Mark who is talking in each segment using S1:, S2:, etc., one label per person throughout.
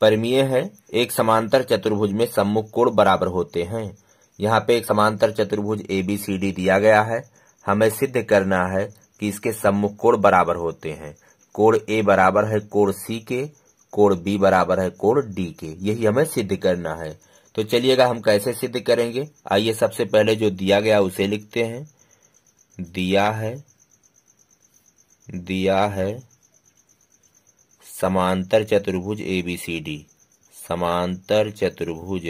S1: परिमीय है एक समांतर चतुर्भुज में सम्मुख कोण बराबर होते हैं यहाँ पे एक समांतर चतुर्भुज ए बी सी डी दिया गया है हमें सिद्ध करना है कि इसके सम्मुख कोण बराबर होते हैं कोण ए बराबर है कोण सी के कोण बी बराबर है कोण डी के यही हमें सिद्ध करना है तो चलिएगा हम कैसे सिद्ध करेंगे आइए सबसे पहले जो दिया गया उसे लिखते हैं दिया है दिया है समांतर चतुर्भुज ए बी सी डी समांतर चतुर्भुज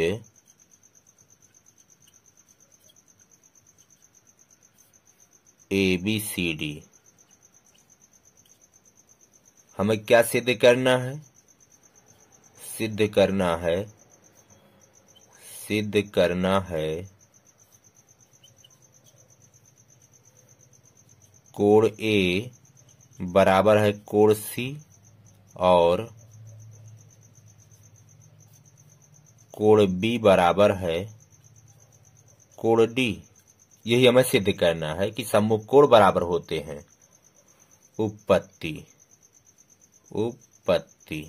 S1: ए बी सी डी हमें क्या सिद्ध करना है सिद्ध करना है सिद्ध करना है कोण ए बराबर है कोण सी और कोण बी बराबर है कोण डी यही हमें सिद्ध करना है कि सम्मुख कोण बराबर होते हैं उपपत्ति उपपत्ति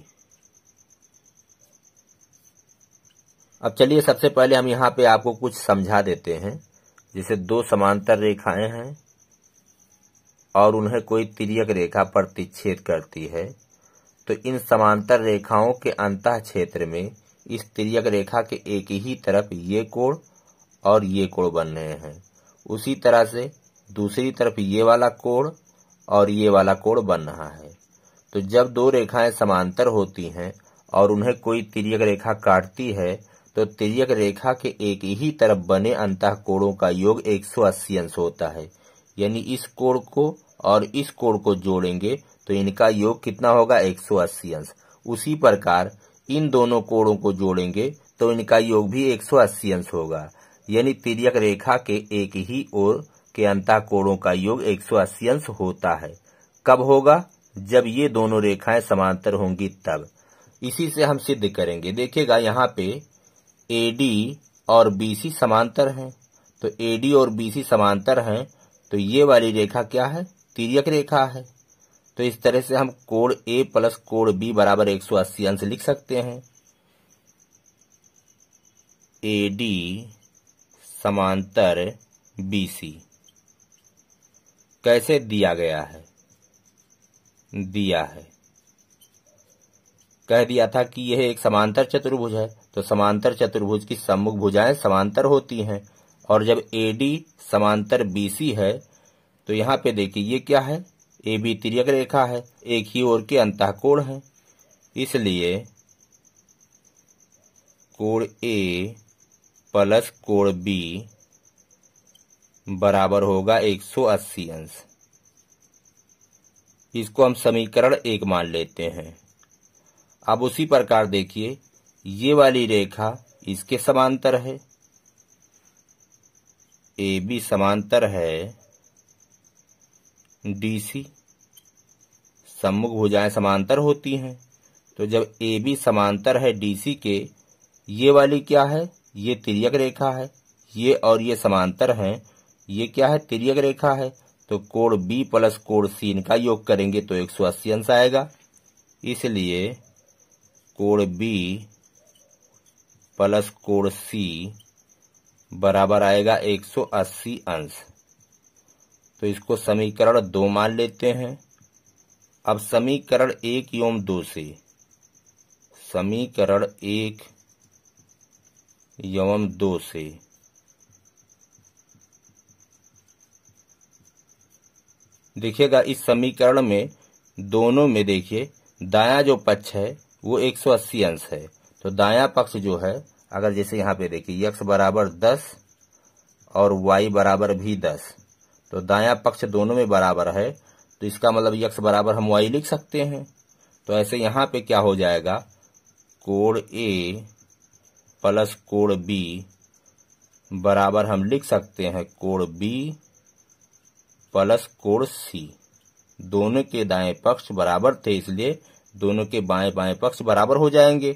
S1: अब चलिए सबसे पहले हम यहां पे आपको कुछ समझा देते हैं जैसे दो समांतर रेखाएं हैं और उन्हें कोई तिरक रेखा प्रतिच्छेद करती है तो इन समांतर रेखाओं के अंत क्षेत्र में इस तिरक रेखा के एक ही तरफ ये कोण और ये कोण बन रहे हैं उसी तरह से दूसरी तरफ ये वाला कोण और ये वाला कोण बन रहा है तो जब दो रेखाएं समांतर होती हैं और उन्हें कोई तिरक रेखा काटती है तो तिरक रेखा के एक ही तरफ बने अंत कोणों का योग 180 अंश होता है यानी इस कोण को और इस कोण को जोड़ेंगे तो इनका योग कितना होगा 180 अंश उसी प्रकार इन दोनों कोणों को जोड़ेंगे तो इनका योग भी 180 अंश होगा यानी तिरक रेखा के एक ही ओर के अंता कोणों का योग 180 अंश होता है कब होगा जब ये दोनों रेखाएं समांतर होंगी तब इसी से हम सिद्ध करेंगे देखिएगा यहाँ पे ए और बीसी समांतर है तो ए और बीसी समांतर है तो ये वाली रेखा क्या है तिरक रेखा है तो इस तरह से हम कोण ए प्लस कोण बी बराबर एक सौ अस्सी अंश लिख सकते हैं ए डी समांतर बी सी कैसे दिया गया है दिया है कह दिया था कि यह एक समांतर चतुर्भुज है तो समांतर चतुर्भुज की सम्मुख भुजाएं समांतर होती हैं और जब ए डी समांतर बी सी है तो यहाँ पे देखिए ये क्या है ए बी त्रियक रेखा है एक ही ओर के कोण है इसलिए कोण ए प्लस कोण बी बराबर होगा 180 अंश इसको हम समीकरण एक मान लेते हैं अब उसी प्रकार देखिए ये वाली रेखा इसके समांतर है ए बी समांतर है डीसी सम्मुख भुजाएं समांतर होती हैं तो जब ए बी समांतर है डीसी के ये वाली क्या है ये तिरक रेखा है ये और ये समांतर हैं ये क्या है तिरक रेखा है तो कोण बी प्लस कोण सी इनका योग करेंगे तो 180 अंश आएगा इसलिए कोण बी प्लस कोण सी बराबर आएगा 180 अंश तो इसको समीकरण दो मान लेते हैं अब समीकरण एक योम दो से समीकरण एक यवम दो से देखिएगा इस समीकरण में दोनों में देखिए दाया जो पक्ष है वो 180 अंश है तो दाया पक्ष जो है अगर जैसे यहां पे देखिए यक्स बराबर दस और y बराबर भी दस तो दाया पक्ष दोनों में बराबर है तो इसका मतलब यक्स बराबर हम वाई लिख सकते हैं तो ऐसे यहाँ पे क्या हो जाएगा code A plus code B बराबर हम लिख सकते हैं code B plus code C दोनों के दाएं पक्ष बराबर थे इसलिए दोनों के बाएं बाएं पक्ष बराबर हो जाएंगे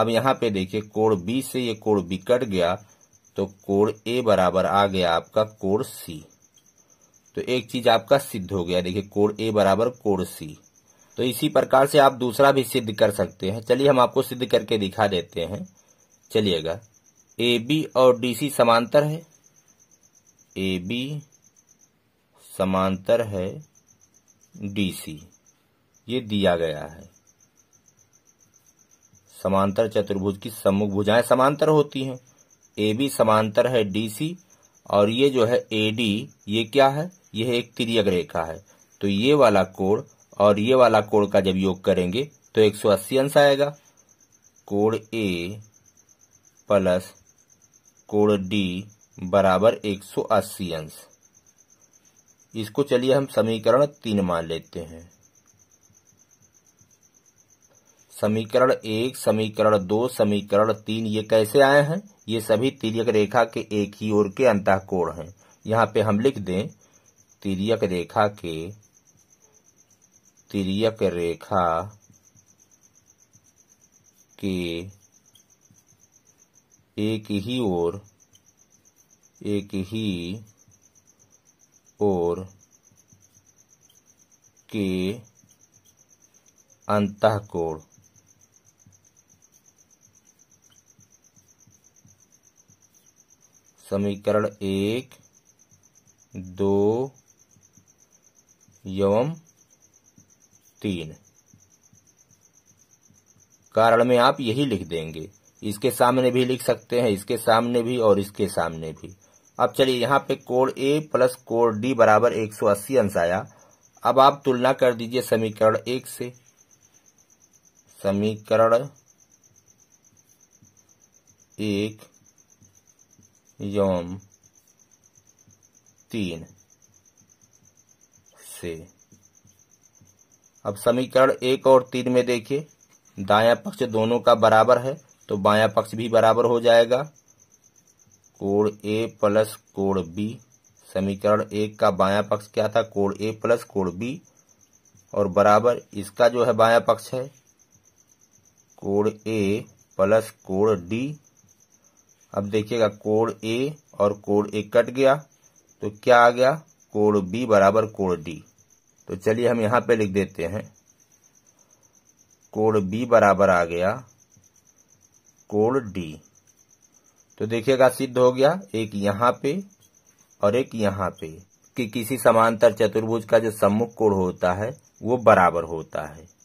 S1: अब यहाँ पे देखिए कोड बी से ये कोड बी कट गया तो कोड ए बराबर आ गया आपका कोड सी तो एक चीज आपका सिद्ध हो गया देखिए कोड ए बराबर कोड सी तो इसी प्रकार से आप दूसरा भी सिद्ध कर सकते हैं चलिए हम आपको सिद्ध करके दिखा देते हैं चलिएगा ए बी और डी सी समांतर है ए बी समांतर है डी सी ये दिया गया है समांतर चतुर्भुज की सम्मुख भुजाएं समांतर होती हैं ए बी समांतर है डी सी और ये जो है ए डी ये क्या है यह एक तिरियक रेखा है तो ये वाला कोण और ये वाला कोण का जब योग करेंगे तो 180 अंश आएगा कोण ए प्लस कोण डी बराबर 180 अंश इसको चलिए हम समीकरण तीन मान लेते हैं समीकरण एक समीकरण दो समीकरण तीन ये कैसे आए हैं ये सभी तिरक रेखा के एक ही ओर के अंतः कोण हैं यहां पे हम लिख दें तिरियक रेखा के तिरियक रेखा के एक ही ओर एक ही ओर के अंतकोण समीकरण एक दो एवं तीन कारण में आप यही लिख देंगे इसके सामने भी लिख सकते हैं इसके सामने भी और इसके सामने भी अब चलिए यहाँ पे code A plus code D बराबर एक सौ अस्सी अंश आया अब आप तुलना कर दीजिए समीकरण एक से समीकरण एक यौम तीन से अब समीकरण एक और तीन में देखिए दाया पक्ष दोनों का बराबर है तो बाया पक्ष भी बराबर हो जाएगा कोण ए प्लस कोण बी समीकरण एक का बाया पक्ष क्या था कोण ए प्लस कोण बी और बराबर इसका जो है बाया पक्ष है कोण ए प्लस कोण डी अब देखिएगा कोण ए और कोण ए कट गया तो क्या आ गया कोण बी बराबर कोण डी तो चलिए हम यहां पे लिख देते हैं कोण बी बराबर आ गया कोण डी तो देखिएगा सिद्ध हो गया एक यहां पे और एक यहां पे कि किसी समांतर चतुर्भुज का जो सम्मुख कोण होता है वो बराबर होता है